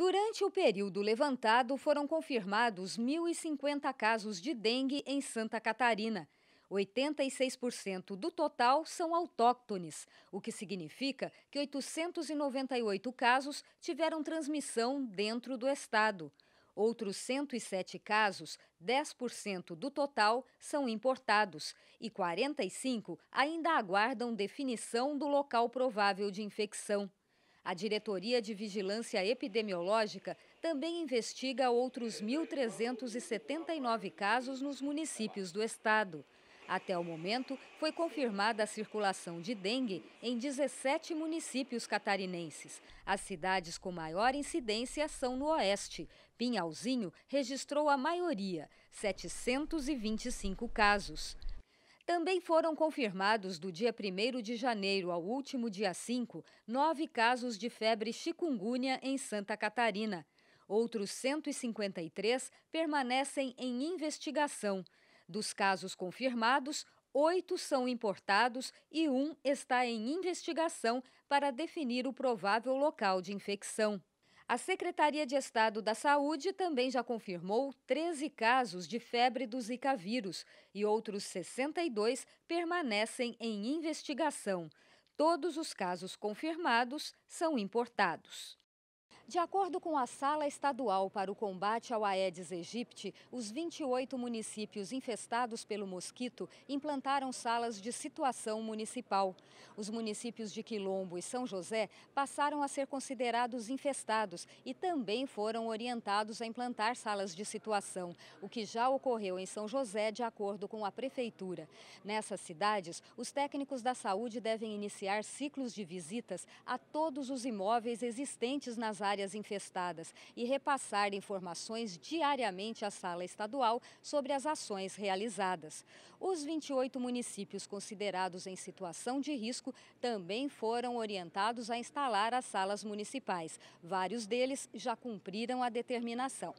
Durante o período levantado, foram confirmados 1.050 casos de dengue em Santa Catarina. 86% do total são autóctones, o que significa que 898 casos tiveram transmissão dentro do estado. Outros 107 casos, 10% do total, são importados e 45 ainda aguardam definição do local provável de infecção. A Diretoria de Vigilância Epidemiológica também investiga outros 1.379 casos nos municípios do estado. Até o momento, foi confirmada a circulação de dengue em 17 municípios catarinenses. As cidades com maior incidência são no oeste. Pinhalzinho registrou a maioria, 725 casos. Também foram confirmados do dia 1 de janeiro ao último dia 5 nove casos de febre chikungunya em Santa Catarina. Outros 153 permanecem em investigação. Dos casos confirmados, oito são importados e um está em investigação para definir o provável local de infecção. A Secretaria de Estado da Saúde também já confirmou 13 casos de febre do Zika vírus e outros 62 permanecem em investigação. Todos os casos confirmados são importados. De acordo com a Sala Estadual para o Combate ao Aedes aegypti, os 28 municípios infestados pelo mosquito implantaram salas de situação municipal. Os municípios de Quilombo e São José passaram a ser considerados infestados e também foram orientados a implantar salas de situação, o que já ocorreu em São José de acordo com a prefeitura. Nessas cidades, os técnicos da saúde devem iniciar ciclos de visitas a todos os imóveis existentes nas áreas áreas infestadas e repassar informações diariamente à sala estadual sobre as ações realizadas. Os 28 municípios considerados em situação de risco também foram orientados a instalar as salas municipais. Vários deles já cumpriram a determinação.